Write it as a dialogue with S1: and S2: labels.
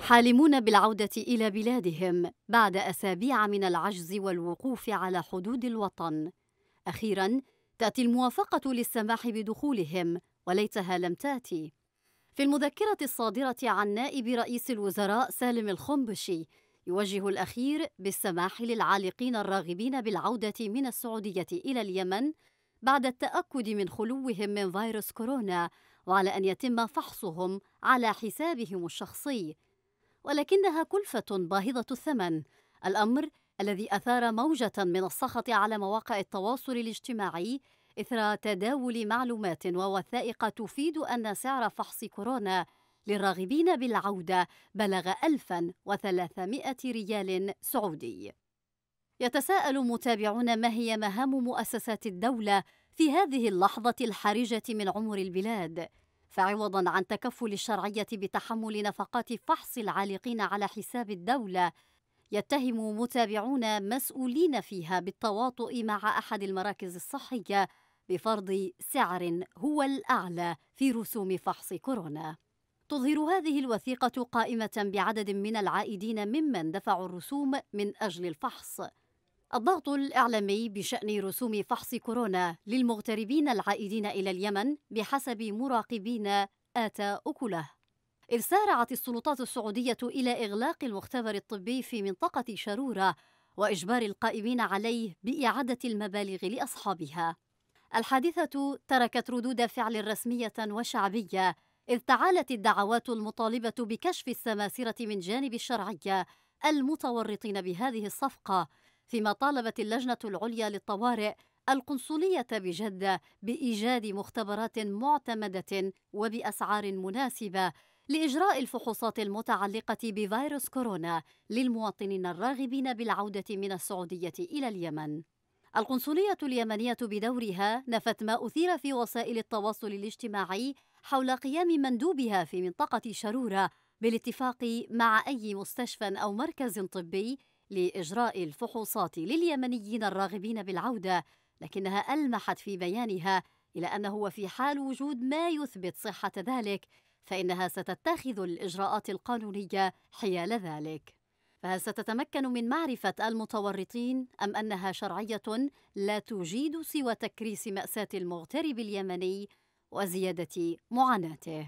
S1: حالمون بالعودة إلى بلادهم بعد أسابيع من العجز والوقوف على حدود الوطن أخيرا تأتي الموافقة للسماح بدخولهم وليتها لم تأتي في المذكرة الصادرة عن نائب رئيس الوزراء سالم الخنبشي يوجه الأخير بالسماح للعالقين الراغبين بالعودة من السعودية إلى اليمن بعد التأكد من خلوهم من فيروس كورونا وعلى أن يتم فحصهم على حسابهم الشخصي ولكنها كلفة باهظة الثمن الأمر الذي أثار موجة من السخط على مواقع التواصل الاجتماعي إثر تداول معلومات ووثائق تفيد أن سعر فحص كورونا للراغبين بالعودة بلغ 1300 ريال سعودي. يتساءل متابعون ما هي مهام مؤسسات الدولة في هذه اللحظة الحرجة من عمر البلاد فعوضا عن تكفل الشرعية بتحمل نفقات فحص العالقين على حساب الدولة يتهم متابعون مسؤولين فيها بالتواطؤ مع أحد المراكز الصحية بفرض سعر هو الأعلى في رسوم فحص كورونا تظهر هذه الوثيقة قائمة بعدد من العائدين ممن دفعوا الرسوم من أجل الفحص الضغط الإعلامي بشأن رسوم فحص كورونا للمغتربين العائدين إلى اليمن بحسب مراقبين آتى أكله إذ سارعت السلطات السعودية إلى إغلاق المختبر الطبي في منطقة شرورة وإجبار القائمين عليه بإعادة المبالغ لأصحابها الحادثة تركت ردود فعل رسمية وشعبية إذ تعالت الدعوات المطالبة بكشف السماسرة من جانب الشرعية المتورطين بهذه الصفقة فيما طالبت اللجنة العليا للطوارئ القنصلية بجدة بإيجاد مختبرات معتمدة وبأسعار مناسبة لإجراء الفحوصات المتعلقة بفيروس كورونا للمواطنين الراغبين بالعودة من السعودية إلى اليمن. القنصلية اليمنية بدورها نفت ما أثير في وسائل التواصل الاجتماعي حول قيام مندوبها في منطقة شرورة بالاتفاق مع أي مستشفى أو مركز طبي لإجراء الفحوصات لليمنيين الراغبين بالعودة لكنها ألمحت في بيانها إلى أنه وفي حال وجود ما يثبت صحة ذلك فإنها ستتخذ الإجراءات القانونية حيال ذلك فهل ستتمكن من معرفة المتورطين أم أنها شرعية لا تجيد سوى تكريس مأساة المغترب اليمني وزيادة معاناته؟